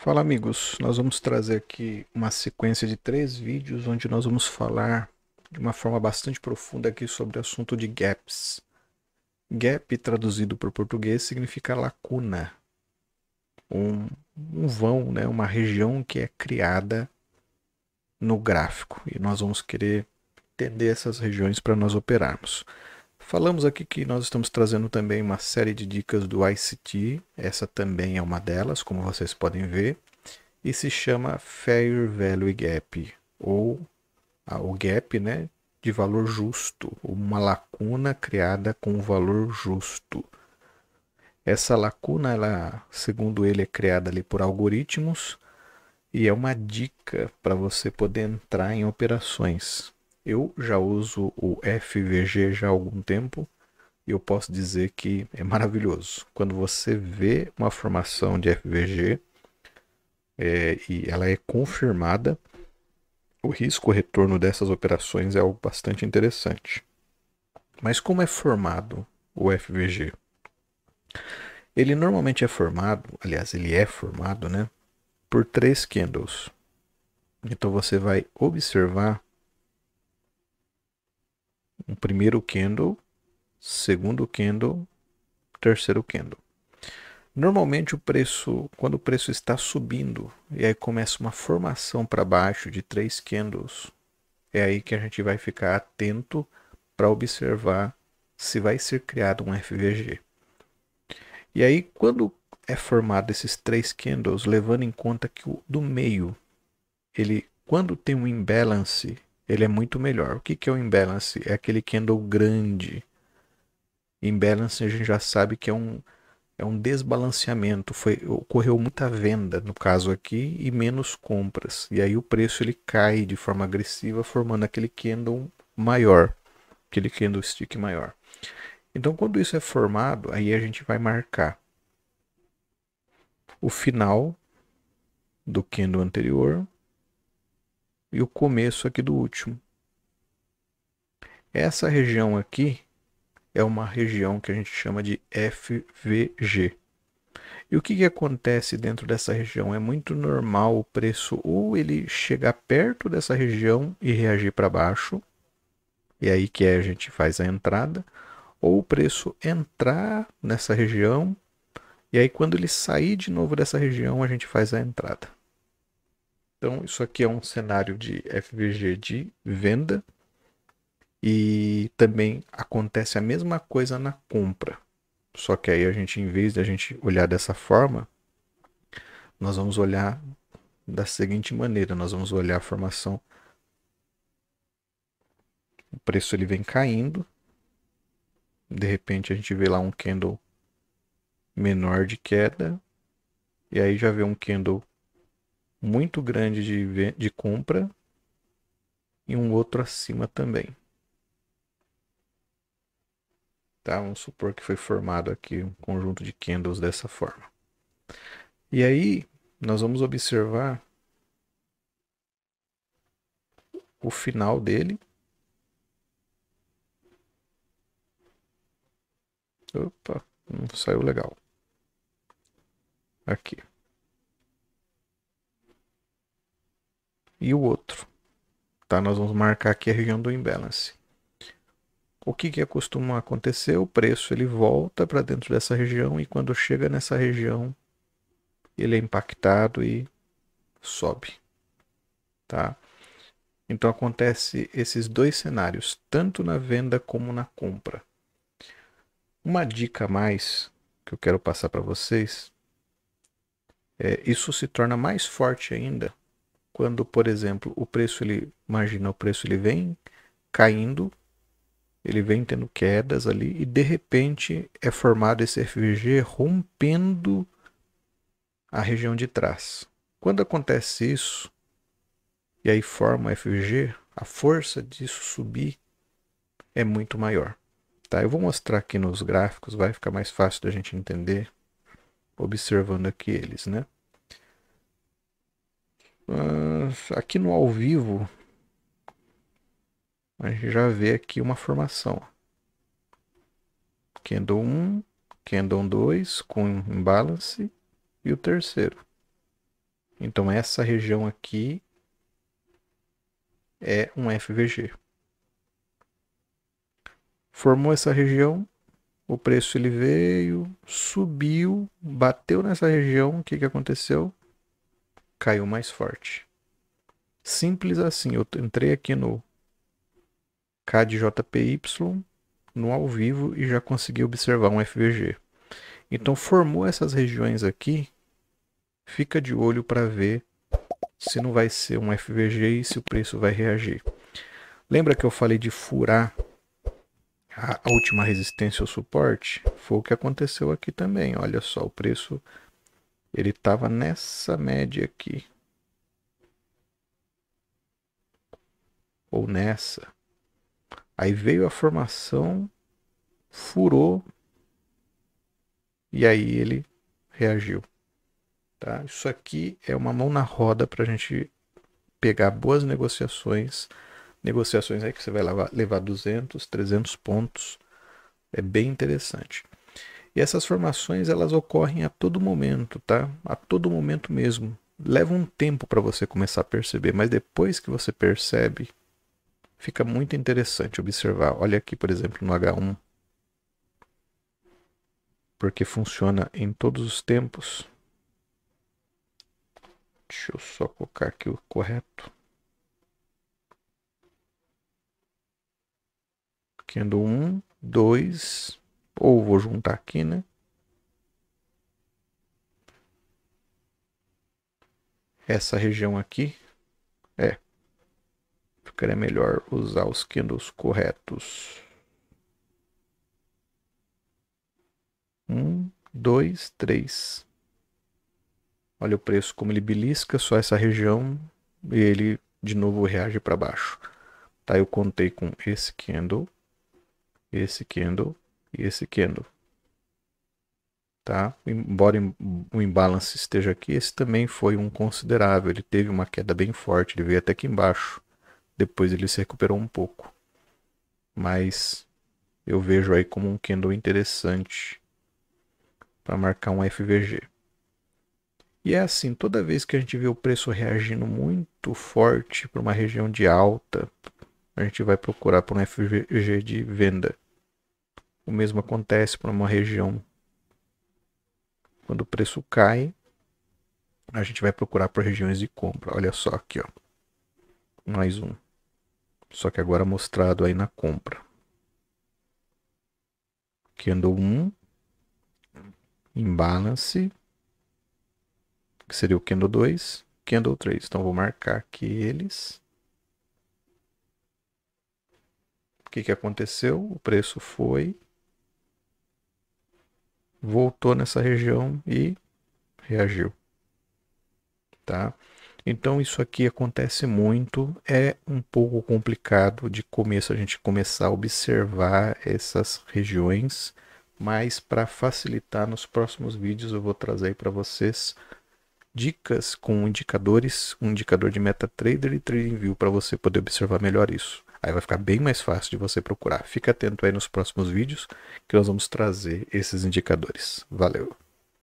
Fala amigos, nós vamos trazer aqui uma sequência de três vídeos onde nós vamos falar de uma forma bastante profunda aqui sobre o assunto de gaps. Gap, traduzido para o português, significa lacuna, um, um vão, né? uma região que é criada no gráfico. E nós vamos querer entender essas regiões para nós operarmos. Falamos aqui que nós estamos trazendo também uma série de dicas do ICT, essa também é uma delas, como vocês podem ver, e se chama Fair Value Gap, ou ah, o gap né, de valor justo, uma lacuna criada com valor justo. Essa lacuna, ela, segundo ele, é criada ali por algoritmos e é uma dica para você poder entrar em operações. Eu já uso o FVG já há algum tempo e eu posso dizer que é maravilhoso. Quando você vê uma formação de FVG é, e ela é confirmada, o risco retorno dessas operações é algo bastante interessante. Mas como é formado o FVG? Ele normalmente é formado, aliás, ele é formado, né, por três candles. Então você vai observar primeiro candle, segundo candle, terceiro candle. Normalmente o preço, quando o preço está subindo e aí começa uma formação para baixo de três candles, é aí que a gente vai ficar atento para observar se vai ser criado um FVG. E aí quando é formado esses três candles, levando em conta que o do meio, ele quando tem um imbalance ele é muito melhor. O que, que é o imbalance? É aquele candle grande. Imbalance a gente já sabe que é um, é um desbalanceamento. Foi, ocorreu muita venda, no caso aqui, e menos compras. E aí o preço ele cai de forma agressiva, formando aquele candle maior. Aquele candlestick maior. Então, quando isso é formado, aí a gente vai marcar o final do candle anterior e o começo aqui do último. Essa região aqui é uma região que a gente chama de FVG. E o que, que acontece dentro dessa região? É muito normal o preço ou ele chegar perto dessa região e reagir para baixo, e aí que é a gente faz a entrada, ou o preço entrar nessa região, e aí quando ele sair de novo dessa região, a gente faz a entrada. Então, isso aqui é um cenário de FVG de venda e também acontece a mesma coisa na compra. Só que aí a gente, em vez de a gente olhar dessa forma, nós vamos olhar da seguinte maneira: nós vamos olhar a formação. O preço ele vem caindo. De repente a gente vê lá um candle menor de queda. E aí já vê um candle muito grande de, de compra e um outro acima também. Tá? Vamos supor que foi formado aqui um conjunto de candles dessa forma. E aí, nós vamos observar o final dele. Opa, não saiu legal. Aqui. e o outro. Tá? Nós vamos marcar aqui a região do imbalance. O que, que costuma acontecer? O preço ele volta para dentro dessa região e quando chega nessa região, ele é impactado e sobe. Tá? Então acontece esses dois cenários, tanto na venda como na compra. Uma dica a mais que eu quero passar para vocês é isso se torna mais forte ainda quando, por exemplo, o preço ele imagina o preço ele vem caindo, ele vem tendo quedas ali e de repente é formado esse FVG rompendo a região de trás. Quando acontece isso e aí forma o FVG, a força disso subir é muito maior. Tá, eu vou mostrar aqui nos gráficos, vai ficar mais fácil da gente entender observando aqui eles, né? aqui no ao vivo, a gente já vê aqui uma formação. candle 1, candle 2 com imbalance e o terceiro. Então essa região aqui é um FVG. Formou essa região, o preço ele veio, subiu, bateu nessa região, o que, que aconteceu? caiu mais forte. Simples assim. Eu entrei aqui no KDJPY, no ao vivo, e já consegui observar um FVG. Então, formou essas regiões aqui. Fica de olho para ver se não vai ser um FVG e se o preço vai reagir. Lembra que eu falei de furar a última resistência ou suporte? Foi o que aconteceu aqui também. Olha só, o preço ele estava nessa média aqui. Ou nessa. Aí veio a formação, furou, e aí ele reagiu. Tá? Isso aqui é uma mão na roda para a gente pegar boas negociações. Negociações aí que você vai levar, levar 200, 300 pontos. É bem interessante. E essas formações elas ocorrem a todo momento, tá? A todo momento mesmo. Leva um tempo para você começar a perceber, mas depois que você percebe, fica muito interessante observar. Olha aqui, por exemplo, no H1. Porque funciona em todos os tempos. Deixa eu só colocar aqui o correto. Aqui ando 1, 2, ou vou juntar aqui, né? Essa região aqui. É. Ficaria é melhor usar os candles corretos. Um, dois, três. Olha o preço como ele belisca só essa região e ele de novo reage para baixo. Tá, eu contei com esse candle, esse candle esse candle. Tá? Embora o imbalance esteja aqui, esse também foi um considerável. Ele teve uma queda bem forte, ele veio até aqui embaixo. Depois ele se recuperou um pouco. Mas eu vejo aí como um candle interessante para marcar um FVG. E é assim, toda vez que a gente vê o preço reagindo muito forte para uma região de alta, a gente vai procurar por um FVG de venda. O mesmo acontece para uma região. Quando o preço cai, a gente vai procurar por regiões de compra. Olha só aqui, ó. Mais um. Só que agora mostrado aí na compra. Candle 1, imbalance, que seria o candle 2, candle 3. Então vou marcar aqui eles. O que, que aconteceu? O preço foi voltou nessa região e reagiu. Tá? Então isso aqui acontece muito, é um pouco complicado de começo a gente começar a observar essas regiões, mas para facilitar nos próximos vídeos eu vou trazer para vocês dicas com indicadores, um indicador de MetaTrader e TradingView para você poder observar melhor isso. Aí vai ficar bem mais fácil de você procurar. Fica atento aí nos próximos vídeos que nós vamos trazer esses indicadores. Valeu!